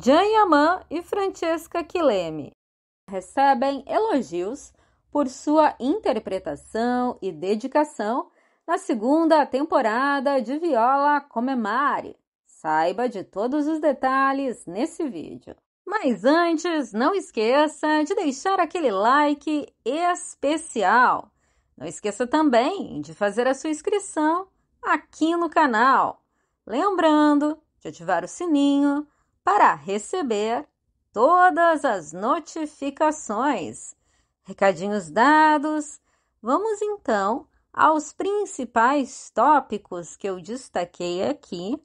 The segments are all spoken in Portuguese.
Jean Yaman e Francesca Quileme. Recebem elogios por sua interpretação e dedicação na segunda temporada de Viola Comemare. Saiba de todos os detalhes nesse vídeo. Mas antes, não esqueça de deixar aquele like especial. Não esqueça também de fazer a sua inscrição aqui no canal. Lembrando de ativar o sininho para receber todas as notificações. Recadinhos dados, vamos então aos principais tópicos que eu destaquei aqui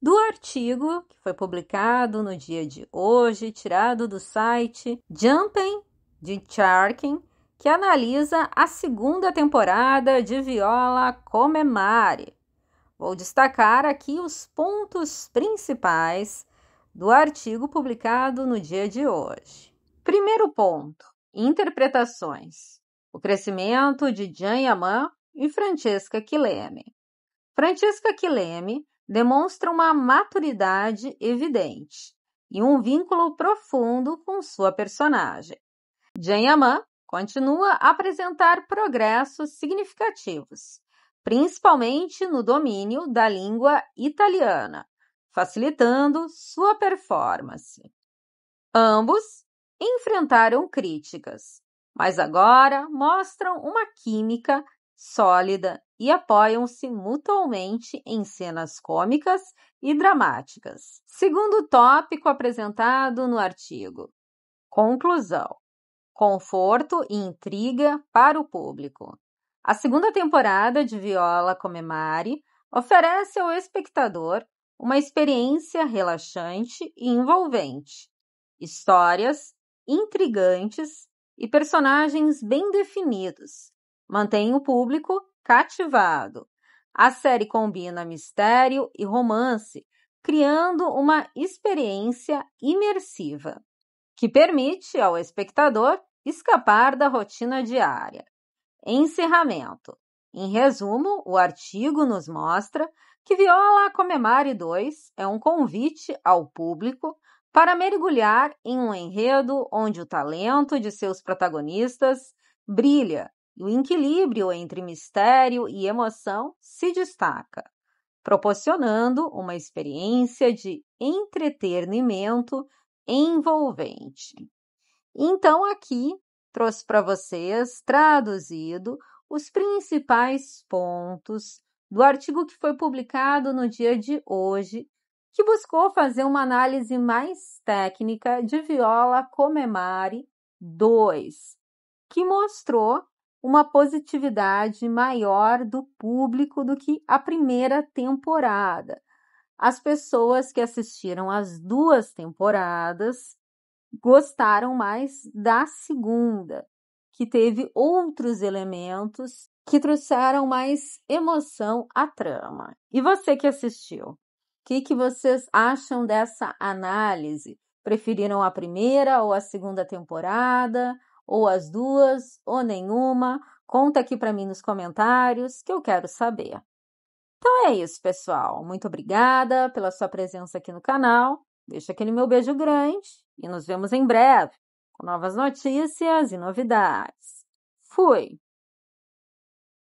do artigo que foi publicado no dia de hoje, tirado do site Jumping de Charkin, que analisa a segunda temporada de Viola Comemare. Vou destacar aqui os pontos principais do artigo publicado no dia de hoje. Primeiro ponto: interpretações. O crescimento de Jean Yaman e Francesca Quileme. Francesca Quileme demonstra uma maturidade evidente e um vínculo profundo com sua personagem. Jean Yaman continua a apresentar progressos significativos, principalmente no domínio da língua italiana, facilitando sua performance. Ambos enfrentaram críticas, mas agora mostram uma química sólida e apoiam-se mutualmente em cenas cômicas e dramáticas. Segundo tópico apresentado no artigo: Conclusão. Conforto e intriga para o público. A segunda temporada de Viola Comemare oferece ao espectador uma experiência relaxante e envolvente, histórias intrigantes e personagens bem definidos. mantêm o público cativado. A série combina mistério e romance, criando uma experiência imersiva que permite ao espectador escapar da rotina diária. Encerramento. Em resumo, o artigo nos mostra que Viola a Comemare 2 é um convite ao público para mergulhar em um enredo onde o talento de seus protagonistas brilha e o equilíbrio entre mistério e emoção se destaca, proporcionando uma experiência de entretenimento envolvente. Então, aqui trouxe para vocês traduzido os principais pontos do artigo que foi publicado no dia de hoje, que buscou fazer uma análise mais técnica de Viola Comemari 2, que mostrou uma positividade maior do público do que a primeira temporada. As pessoas que assistiram as duas temporadas gostaram mais da segunda que teve outros elementos que trouxeram mais emoção à trama. E você que assistiu, o que, que vocês acham dessa análise? Preferiram a primeira ou a segunda temporada? Ou as duas? Ou nenhuma? Conta aqui para mim nos comentários que eu quero saber. Então é isso, pessoal. Muito obrigada pela sua presença aqui no canal. Deixa aquele meu beijo grande e nos vemos em breve com novas notícias e novidades. Fui!